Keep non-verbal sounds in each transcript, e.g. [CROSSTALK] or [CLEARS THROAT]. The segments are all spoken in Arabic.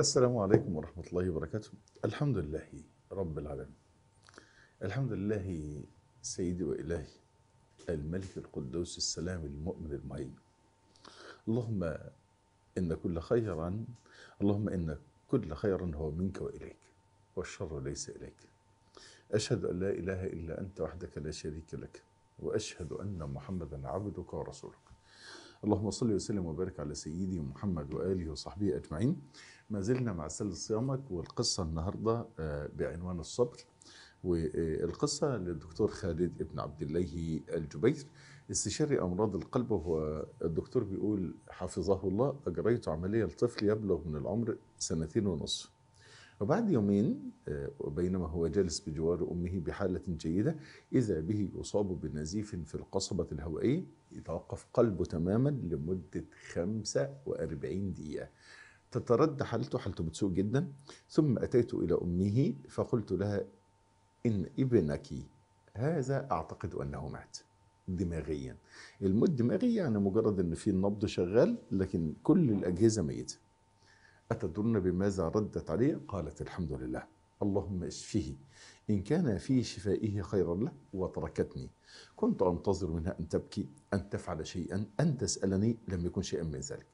السلام عليكم ورحمة الله وبركاته الحمد لله رب العالمين الحمد لله سيدي وإلهي الملك القدوس السلام المؤمن المعين اللهم إن كل خيرا اللهم إن كل خيرا هو منك وإليك والشر ليس إليك أشهد أن لا إله إلا أنت وحدك لا شريك لك وأشهد أن محمدا عبدك ورسولك اللهم صل وسلم وبارك على سيدي محمد وآله وصحبه أجمعين ما زلنا مع سل صيامك والقصة النهاردة آه، بعنوان الصبر والقصة للدكتور خالد ابن عبد الله الجبير استشاري أمراض القلب وهو الدكتور بيقول حفظه الله أجريت عملية لطفل يبلغ من العمر سنتين ونصف وبعد يومين آه، وبينما هو جالس بجوار أمه بحالة جيدة إذا به يصاب بنزيف في القصبة الهوائية يتوقف قلبه تماما لمدة 45 دقيقة تتردى حالته حالته بتسوء جدا ثم أتيت إلى أمه فقلت لها إن ابنك هذا أعتقد أنه مات دماغيا الموت دماغي يعني مجرد أن في النبض شغال لكن كل الأجهزة ميتة أتدرون بماذا ردت عليه قالت الحمد لله اللهم اشفه إن كان في شفائه خيرا له وتركتني كنت أنتظر منها أن تبكي أن تفعل شيئا أن تسألني لم يكن شيئا من ذلك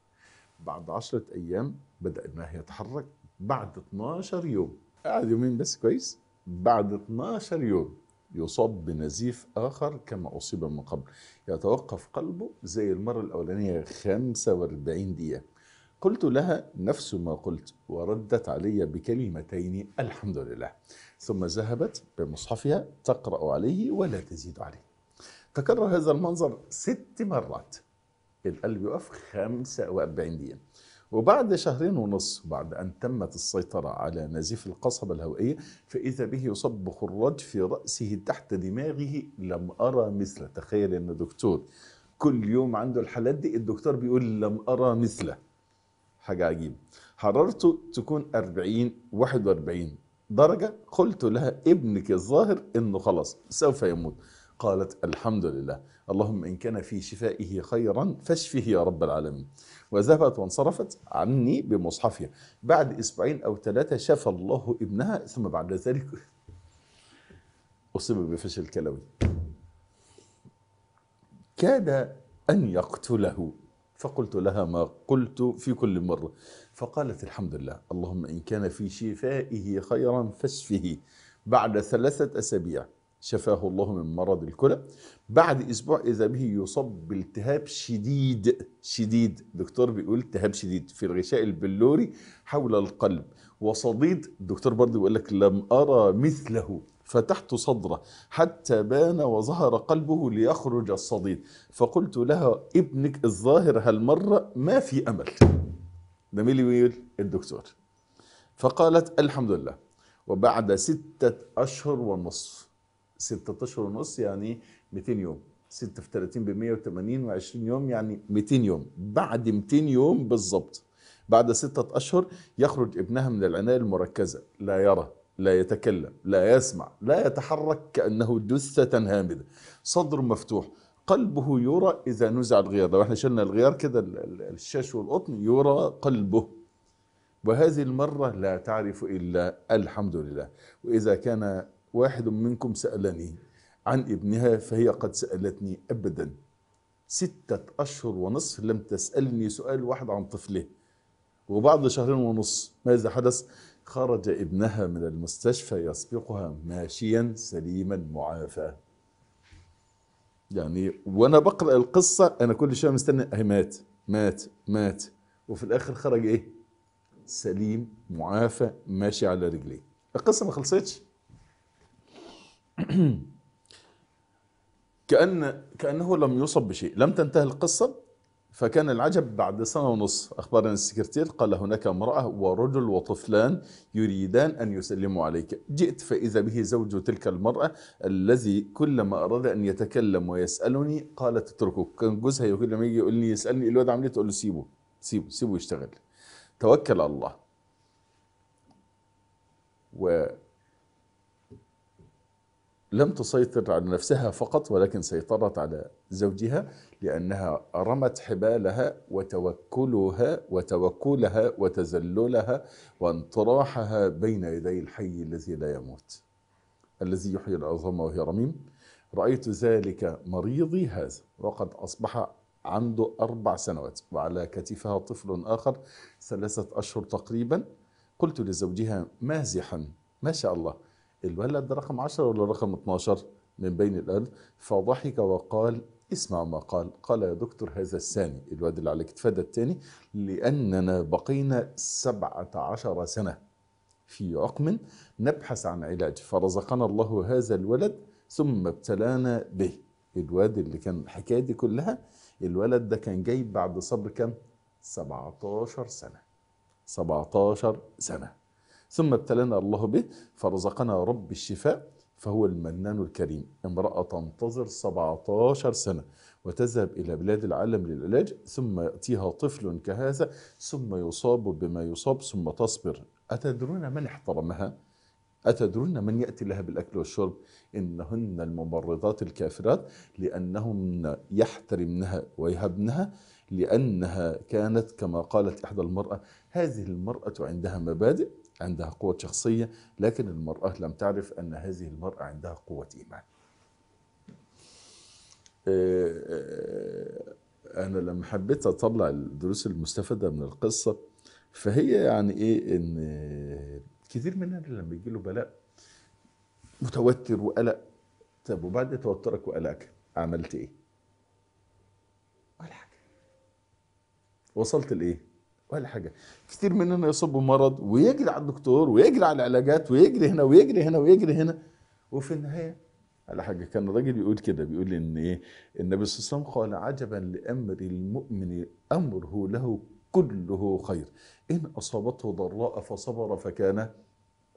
بعد عشرة أيام بدأ الماء يتحرك بعد 12 يوم قعد يومين بس كويس بعد 12 يوم يصاب بنزيف آخر كما أصيب من قبل يتوقف قلبه زي المرة الأولانية 45 دقيقة قلت لها نفس ما قلت وردت علي بكلمتين الحمد لله ثم ذهبت بمصحفها تقرأ عليه ولا تزيد عليه تكرر هذا المنظر ست مرات القلب يقف 45 دقيقة وبعد شهرين ونص بعد أن تمت السيطرة على نزيف القصبة الهوائية فإذا به يصب خراج في رأسه تحت دماغه لم أرى مثله تخيل أن دكتور كل يوم عنده الحالات دي الدكتور بيقول لم أرى مثله حاجة عجيبة حرارته تكون 40 41 درجة قلت لها ابنك الظاهر أنه خلاص سوف يموت قالت الحمد لله اللهم إن كان في شفائه خيرا فاشفه يا رب العالمين وذهبت وانصرفت عني بمصحفها بعد أسبوعين أو ثلاثة شفى الله ابنها ثم بعد ذلك [LAUGHS] أصيب بفشل كلوي كاد أن يقتله فقلت لها ما قلت في كل مرة فقالت الحمد لله اللهم إن كان في شفائه خيرا فاشفه بعد ثلاثة أسابيع شفاه الله من مرض الكلى بعد اسبوع اذا به يصاب بالتهاب شديد شديد دكتور بيقول التهاب شديد في الغشاء البلوري حول القلب وصديد الدكتور برضه بيقول لك لم ارى مثله فتحت صدره حتى بان وظهر قلبه ليخرج الصديد فقلت لها ابنك الظاهر هالمره ما في امل ده مين اللي الدكتور فقالت الحمد لله وبعد ستة أشهر ونصف ستة اشهر ونص يعني 200 يوم 6 في 30 ب 180 و20 يوم يعني 200 يوم بعد 200 يوم بالظبط بعد ستة أشهر يخرج ابنها من العناية المركزة لا يرى لا يتكلم لا يسمع لا يتحرك كأنه جثة هامدة صدر مفتوح قلبه يرى إذا نزع الغيار لو احنا شلنا الغيار كده الشاش والقطن يرى قلبه وهذه المرة لا تعرف إلا الحمد لله وإذا كان واحد منكم سألني عن ابنها فهي قد سألتني أبدا ستة أشهر ونصف لم تسألني سؤال واحد عن طفله وبعد شهرين ونصف ماذا حدث؟ خرج ابنها من المستشفى يسبقها ماشيا سليما معافى يعني وانا بقرا القصه انا كل شويه مستني اهي مات مات مات وفي الاخر خرج ايه سليم معافى ماشي على رجليه القصه ما خلصتش [CLEARS THROAT] كأن كأنه لم يصب بشيء لم تنتهي القصة فكان العجب بعد سنة ونص أخبرنا السكرتير قال هناك امرأة ورجل وطفلان يريدان أن يسلموا عليك جئت فإذا به زوج تلك المرأة الذي كلما أراد أن يتكلم ويسألني قالت اتركه كان جوزها لما يجي يقول لي يسألني الواد عامل تقول له سيبه سيبه سيبه يشتغل توكل على الله و لم تسيطر على نفسها فقط ولكن سيطرت على زوجها لأنها رمت حبالها وتوكلها وتوكلها وتزللها وانطراحها بين يدي الحي الذي لا يموت الذي يحيي العظام وهي رميم رأيت ذلك مريضي هذا وقد أصبح عنده أربع سنوات وعلى كتفها طفل آخر ثلاثة أشهر تقريبا قلت لزوجها مازحا ما شاء الله الولد رقم 10 ولا رقم 12 من بين الأرض فضحك وقال اسمع ما قال قال يا دكتور هذا الثاني الواد اللي عليك تفادى الثاني لأننا بقينا 17 سنة في عقم نبحث عن علاج فرزقنا الله هذا الولد ثم ابتلانا به الواد اللي كان الحكاية دي كلها الولد ده كان جاي بعد صبر كام؟ 17 سنة 17 سنة ثم ابتلانا الله به فرزقنا رب الشفاء فهو المنان الكريم امرأة تنتظر 17 سنة وتذهب إلى بلاد العالم للعلاج ثم يأتيها طفل كهذا ثم يصاب بما يصاب ثم تصبر أتدرون من احترمها؟ أتدرون من يأتي لها بالأكل والشرب إنهن الممرضات الكافرات لأنهن يحترمنها ويهبنها لأنها كانت كما قالت إحدى المرأة هذه المرأة عندها مبادئ عندها قوة شخصية لكن المرأة لم تعرف أن هذه المرأة عندها قوة إيمان آه، آه، أنا لما حبيت أطلع الدروس المستفادة من القصة فهي يعني إيه إن كثير مننا لما يجي له بلاء متوتر وقلق طب وبعد توترك وقلقك عملت إيه؟ ولا حاجة وصلت لإيه؟ ولا حاجه كتير مننا يصاب بمرض ويجري على الدكتور ويجري على العلاجات ويجري هنا ويجري هنا ويجري هنا وفي النهايه على حاجه كان الراجل بيقول كده بيقول ان ايه النبي صلى الله عليه وسلم قال عجبا لامر المؤمن امره له كله خير ان اصابته ضراء فصبر فكان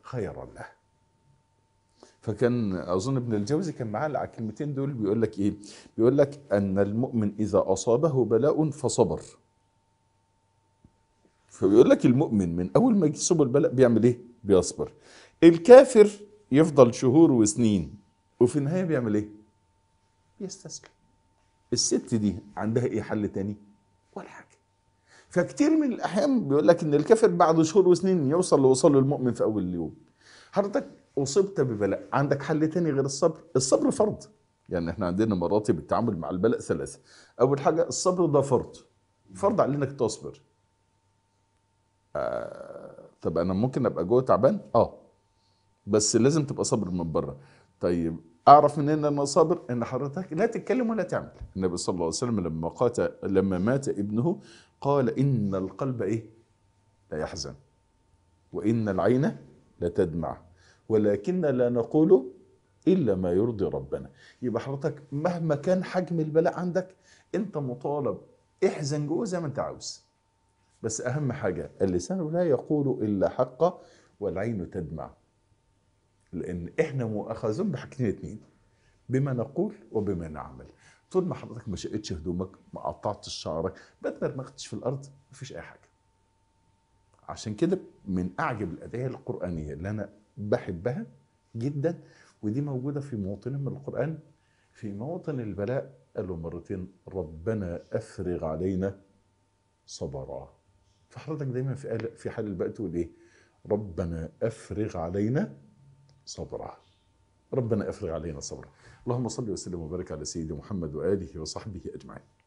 خيرا له فكان اظن ابن الجوزي كان معاه على الكلمتين دول بيقول لك ايه بيقول لك ان المؤمن اذا اصابه بلاء فصبر فبيقول لك المؤمن من اول ما يصيبه البلاء بيعمل ايه؟ بيصبر. الكافر يفضل شهور وسنين وفي النهايه بيعمل ايه؟ بيستسلم. الست دي عندها ايه حل تاني؟ ولا حاجه. فكتير من الاحيان بيقول لك ان الكافر بعد شهور وسنين يوصل لوصله المؤمن في اول اليوم. حضرتك اصبت ببلاء، عندك حل تاني غير الصبر؟ الصبر فرض. يعني احنا عندنا مراتب التعامل مع البلاء ثلاثه. اول حاجه الصبر ده فرض. فرض علينا انك تصبر. آه، طب انا ممكن ابقى جوه تعبان اه بس لازم تبقى صابر من بره طيب اعرف منين ان انا صابر ان حضرتك لا تتكلم ولا تعمل النبي صلى الله عليه وسلم لما قاتل لما مات ابنه قال ان القلب ايه لا يحزن وان العين لا تدمع ولكن لا نقول الا ما يرضي ربنا يبقى حضرتك مهما كان حجم البلاء عندك انت مطالب احزن جوه زي ما انت عاوز بس أهم حاجة اللسان لا يقول إلا حق والعين تدمع لأن إحنا مؤاخذون بحاجتين اتنين بما نقول وبما نعمل طول ما حضرتك ما شقتش هدومك ما قطعتش شعرك ما اتمرمختش في الأرض مفيش أي حاجة عشان كده من أعجب الأدعية القرآنية اللي أنا بحبها جدا ودي موجودة في موطن من القرآن في موطن البلاء قال له مرتين ربنا أفرغ علينا صبرا فحضرتك دايما في في حال البقاء تقول ايه ربنا افرغ علينا صبرا ربنا افرغ علينا صبرا اللهم صل وسلم وبارك على سيدنا محمد واله وصحبه اجمعين